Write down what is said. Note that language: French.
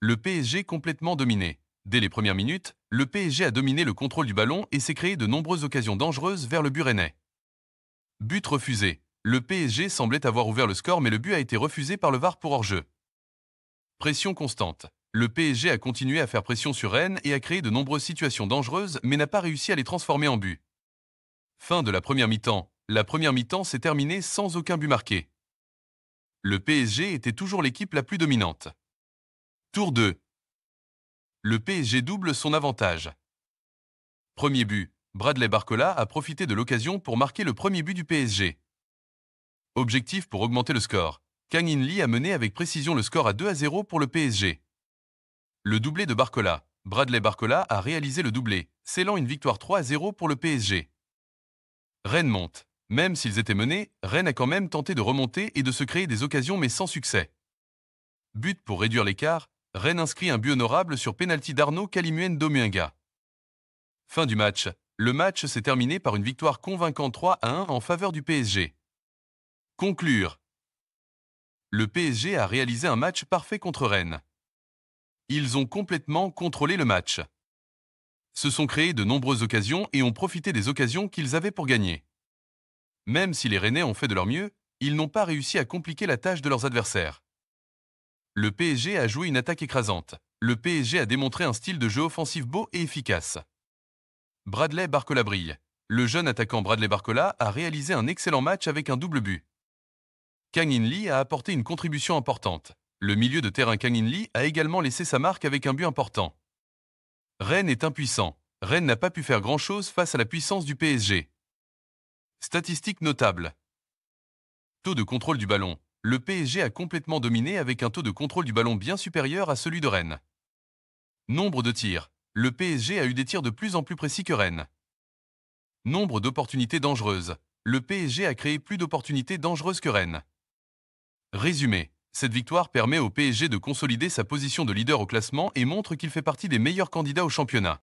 Le PSG complètement dominé. Dès les premières minutes, le PSG a dominé le contrôle du ballon et s'est créé de nombreuses occasions dangereuses vers le but rennais. But refusé. Le PSG semblait avoir ouvert le score mais le but a été refusé par le VAR pour hors-jeu. Pression constante. Le PSG a continué à faire pression sur Rennes et a créé de nombreuses situations dangereuses mais n'a pas réussi à les transformer en but. Fin de la première mi-temps. La première mi-temps s'est terminée sans aucun but marqué. Le PSG était toujours l'équipe la plus dominante. Tour 2. Le PSG double son avantage. Premier but, Bradley Barcola a profité de l'occasion pour marquer le premier but du PSG. Objectif pour augmenter le score. Kang In Lee a mené avec précision le score à 2 à 0 pour le PSG. Le doublé de Barcola. Bradley Barcola a réalisé le doublé, scellant une victoire 3 à 0 pour le PSG. Rennes monte. Même s'ils étaient menés, Rennes a quand même tenté de remonter et de se créer des occasions mais sans succès. But pour réduire l'écart, Rennes inscrit un but honorable sur pénalty d'Arnaud Calimuen Dominga. Fin du match. Le match s'est terminé par une victoire convaincante 3 à 1 en faveur du PSG. Conclure. Le PSG a réalisé un match parfait contre Rennes. Ils ont complètement contrôlé le match. Se sont créés de nombreuses occasions et ont profité des occasions qu'ils avaient pour gagner. Même si les Rennais ont fait de leur mieux, ils n'ont pas réussi à compliquer la tâche de leurs adversaires. Le PSG a joué une attaque écrasante. Le PSG a démontré un style de jeu offensif beau et efficace. Bradley Barcola brille. Le jeune attaquant Bradley Barcola a réalisé un excellent match avec un double but. Kang In Lee a apporté une contribution importante. Le milieu de terrain Kang In Lee a également laissé sa marque avec un but important. Rennes est impuissant. Rennes n'a pas pu faire grand-chose face à la puissance du PSG. Statistiques notables. Taux de contrôle du ballon, le PSG a complètement dominé avec un taux de contrôle du ballon bien supérieur à celui de Rennes. Nombre de tirs. Le PSG a eu des tirs de plus en plus précis que Rennes. Nombre d'opportunités dangereuses. Le PSG a créé plus d'opportunités dangereuses que Rennes. Résumé. Cette victoire permet au PSG de consolider sa position de leader au classement et montre qu'il fait partie des meilleurs candidats au championnat.